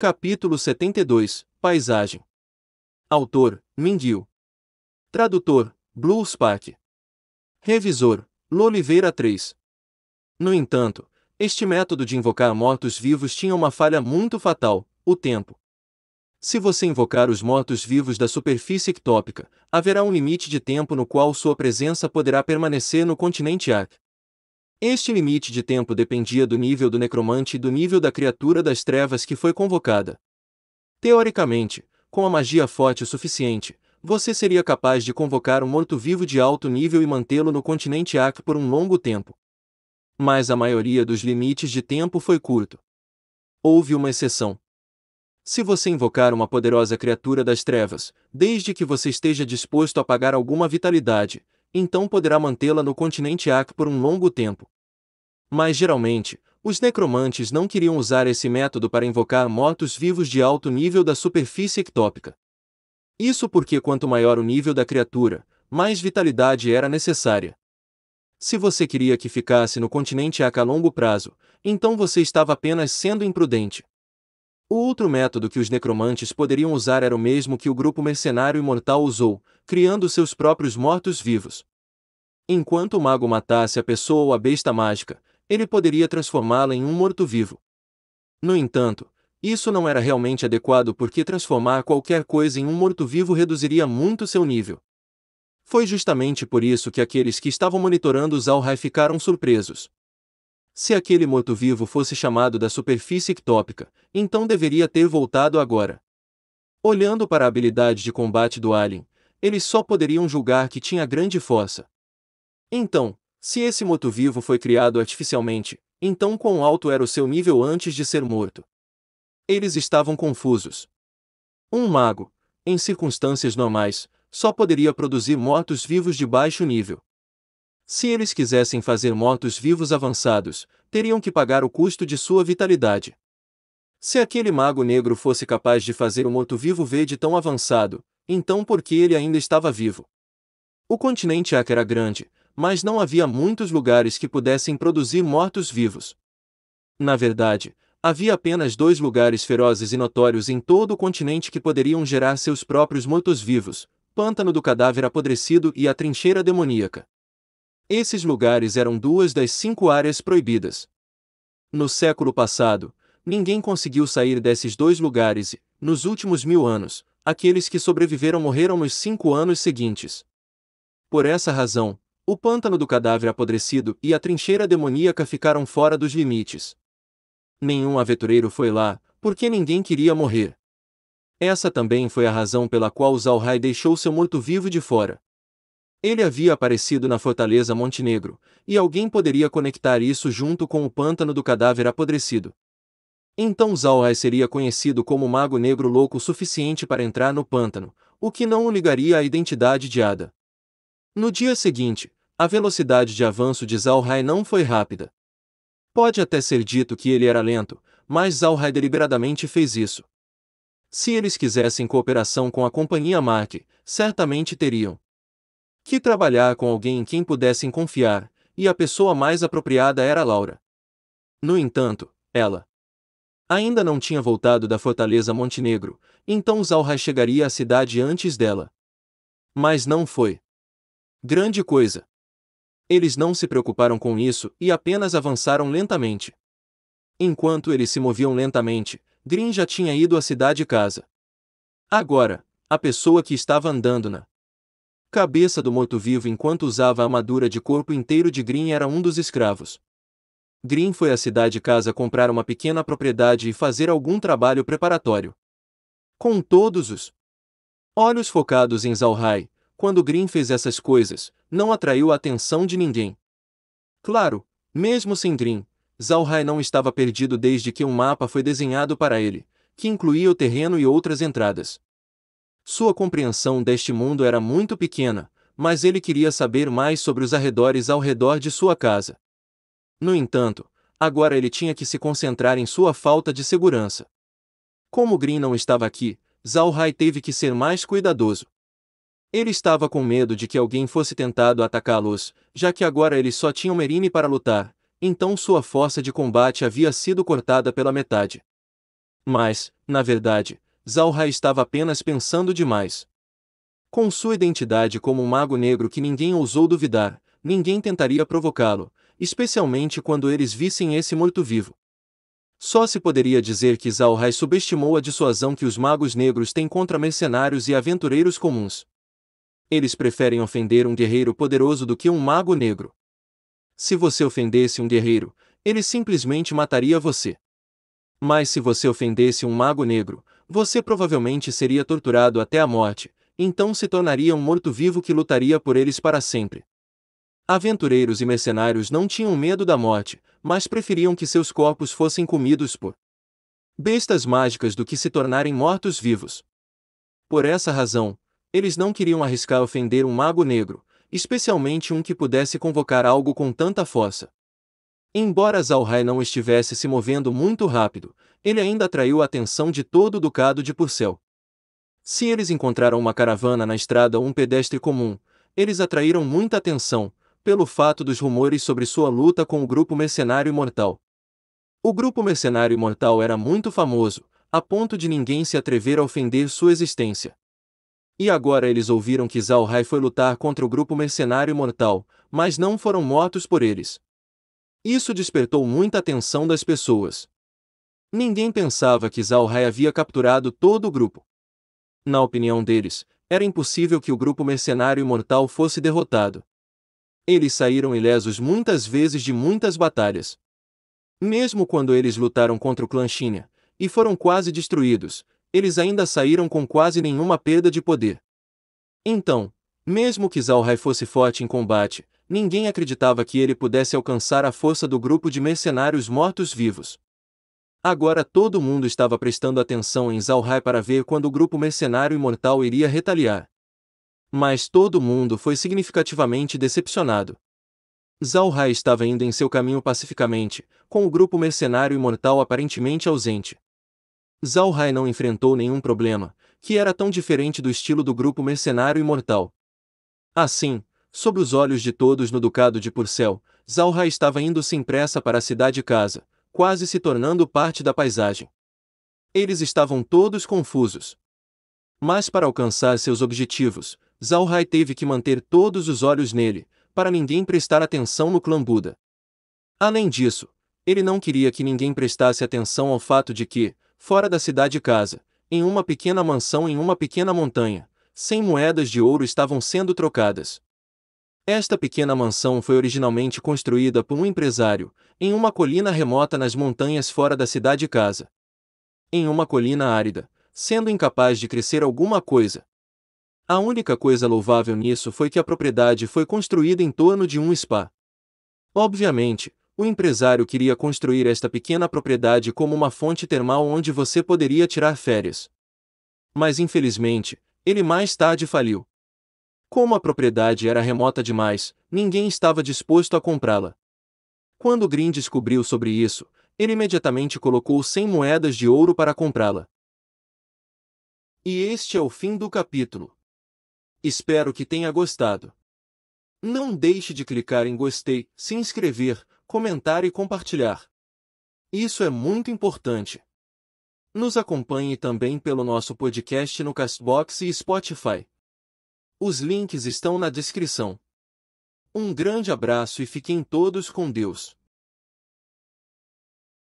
Capítulo 72 Paisagem. Autor: Mindil. Tradutor: Blue Spark Revisor: Loliveira 3. No entanto, este método de invocar mortos-vivos tinha uma falha muito fatal: o tempo. Se você invocar os mortos-vivos da superfície ectópica, haverá um limite de tempo no qual sua presença poderá permanecer no continente Ark. Este limite de tempo dependia do nível do necromante e do nível da criatura das trevas que foi convocada. Teoricamente, com a magia forte o suficiente, você seria capaz de convocar um morto-vivo de alto nível e mantê-lo no continente Acre por um longo tempo. Mas a maioria dos limites de tempo foi curto. Houve uma exceção. Se você invocar uma poderosa criatura das trevas, desde que você esteja disposto a pagar alguma vitalidade, então poderá mantê-la no continente Acre por um longo tempo. Mas geralmente, os necromantes não queriam usar esse método para invocar mortos-vivos de alto nível da superfície ectópica. Isso porque quanto maior o nível da criatura, mais vitalidade era necessária. Se você queria que ficasse no continente Aca a longo prazo, então você estava apenas sendo imprudente. O outro método que os necromantes poderiam usar era o mesmo que o grupo mercenário imortal usou, criando seus próprios mortos-vivos. Enquanto o mago matasse a pessoa ou a besta mágica, ele poderia transformá-la em um morto-vivo. No entanto, isso não era realmente adequado porque transformar qualquer coisa em um morto-vivo reduziria muito seu nível. Foi justamente por isso que aqueles que estavam monitorando Zalhai ficaram surpresos. Se aquele morto-vivo fosse chamado da superfície ectópica, então deveria ter voltado agora. Olhando para a habilidade de combate do Alien, eles só poderiam julgar que tinha grande fossa. Então, se esse morto-vivo foi criado artificialmente, então quão alto era o seu nível antes de ser morto? Eles estavam confusos. Um mago, em circunstâncias normais, só poderia produzir mortos-vivos de baixo nível. Se eles quisessem fazer mortos-vivos avançados, teriam que pagar o custo de sua vitalidade. Se aquele mago negro fosse capaz de fazer o morto-vivo verde tão avançado, então por que ele ainda estava vivo? O continente Aca era grande, mas não havia muitos lugares que pudessem produzir mortos-vivos. Na verdade, havia apenas dois lugares ferozes e notórios em todo o continente que poderiam gerar seus próprios mortos-vivos: Pântano do Cadáver Apodrecido e a Trincheira Demoníaca. Esses lugares eram duas das cinco áreas proibidas. No século passado, ninguém conseguiu sair desses dois lugares e, nos últimos mil anos, aqueles que sobreviveram morreram nos cinco anos seguintes. Por essa razão, o pântano do cadáver apodrecido e a trincheira demoníaca ficaram fora dos limites. Nenhum aventureiro foi lá, porque ninguém queria morrer. Essa também foi a razão pela qual Zalhai deixou seu morto-vivo de fora. Ele havia aparecido na fortaleza Montenegro, e alguém poderia conectar isso junto com o pântano do cadáver apodrecido. Então Zalhai seria conhecido como mago negro louco o suficiente para entrar no pântano, o que não o ligaria à identidade de Ada. No dia seguinte, a velocidade de avanço de Zhao não foi rápida. Pode até ser dito que ele era lento, mas Zhao deliberadamente fez isso. Se eles quisessem cooperação com a companhia Mark, certamente teriam que trabalhar com alguém em quem pudessem confiar, e a pessoa mais apropriada era Laura. No entanto, ela ainda não tinha voltado da fortaleza Montenegro, então Zalhai chegaria à cidade antes dela. Mas não foi grande coisa. Eles não se preocuparam com isso e apenas avançaram lentamente. Enquanto eles se moviam lentamente, Green já tinha ido à cidade casa. Agora, a pessoa que estava andando na cabeça do morto-vivo enquanto usava a armadura de corpo inteiro de Green era um dos escravos. Green foi à cidade casa comprar uma pequena propriedade e fazer algum trabalho preparatório. Com todos os olhos focados em Zalhai, quando Green fez essas coisas, não atraiu a atenção de ninguém. Claro, mesmo sem Green, Zalhai não estava perdido desde que um mapa foi desenhado para ele, que incluía o terreno e outras entradas. Sua compreensão deste mundo era muito pequena, mas ele queria saber mais sobre os arredores ao redor de sua casa. No entanto, agora ele tinha que se concentrar em sua falta de segurança. Como Green não estava aqui, Zalhai teve que ser mais cuidadoso. Ele estava com medo de que alguém fosse tentado atacá-los, já que agora eles só tinham Merine para lutar, então sua força de combate havia sido cortada pela metade. Mas, na verdade, Zalha estava apenas pensando demais. Com sua identidade como um mago negro que ninguém ousou duvidar, ninguém tentaria provocá-lo, especialmente quando eles vissem esse morto-vivo. Só se poderia dizer que Zalhai subestimou a dissuasão que os magos negros têm contra mercenários e aventureiros comuns. Eles preferem ofender um guerreiro poderoso do que um mago negro. Se você ofendesse um guerreiro, ele simplesmente mataria você. Mas se você ofendesse um mago negro, você provavelmente seria torturado até a morte, então se tornaria um morto-vivo que lutaria por eles para sempre. Aventureiros e mercenários não tinham medo da morte, mas preferiam que seus corpos fossem comidos por bestas mágicas do que se tornarem mortos-vivos. Por essa razão, eles não queriam arriscar ofender um mago negro, especialmente um que pudesse convocar algo com tanta força. Embora Zalhai não estivesse se movendo muito rápido, ele ainda atraiu a atenção de todo o ducado de Purcell. Se eles encontraram uma caravana na estrada ou um pedestre comum, eles atraíram muita atenção, pelo fato dos rumores sobre sua luta com o grupo mercenário imortal. O grupo mercenário imortal era muito famoso, a ponto de ninguém se atrever a ofender sua existência. E agora eles ouviram que Zhao Hai foi lutar contra o grupo mercenário mortal, mas não foram mortos por eles. Isso despertou muita atenção das pessoas. Ninguém pensava que Zhao Hai havia capturado todo o grupo. Na opinião deles, era impossível que o grupo mercenário mortal fosse derrotado. Eles saíram ilesos muitas vezes de muitas batalhas. Mesmo quando eles lutaram contra o clã Xinha, e foram quase destruídos, eles ainda saíram com quase nenhuma perda de poder. Então, mesmo que Zalhai fosse forte em combate, ninguém acreditava que ele pudesse alcançar a força do grupo de mercenários mortos-vivos. Agora todo mundo estava prestando atenção em Zalhai para ver quando o grupo mercenário imortal iria retaliar. Mas todo mundo foi significativamente decepcionado. Zalhai estava indo em seu caminho pacificamente, com o grupo mercenário imortal aparentemente ausente. Zhao Hai não enfrentou nenhum problema, que era tão diferente do estilo do grupo mercenário imortal. Assim, sob os olhos de todos no ducado de Purcell, Zhao Hai estava indo sem pressa para a cidade-casa, quase se tornando parte da paisagem. Eles estavam todos confusos. Mas para alcançar seus objetivos, Zhao Hai teve que manter todos os olhos nele, para ninguém prestar atenção no clã Buda. Além disso, ele não queria que ninguém prestasse atenção ao fato de que, fora da cidade casa, em uma pequena mansão em uma pequena montanha, cem moedas de ouro estavam sendo trocadas. Esta pequena mansão foi originalmente construída por um empresário, em uma colina remota nas montanhas fora da cidade casa. Em uma colina árida, sendo incapaz de crescer alguma coisa. A única coisa louvável nisso foi que a propriedade foi construída em torno de um spa. Obviamente, o empresário queria construir esta pequena propriedade como uma fonte termal onde você poderia tirar férias. Mas infelizmente, ele mais tarde faliu. Como a propriedade era remota demais, ninguém estava disposto a comprá-la. Quando Green descobriu sobre isso, ele imediatamente colocou 100 moedas de ouro para comprá-la. E este é o fim do capítulo. Espero que tenha gostado. Não deixe de clicar em gostei, se inscrever, comentar e compartilhar. Isso é muito importante. Nos acompanhe também pelo nosso podcast no Castbox e Spotify. Os links estão na descrição. Um grande abraço e fiquem todos com Deus.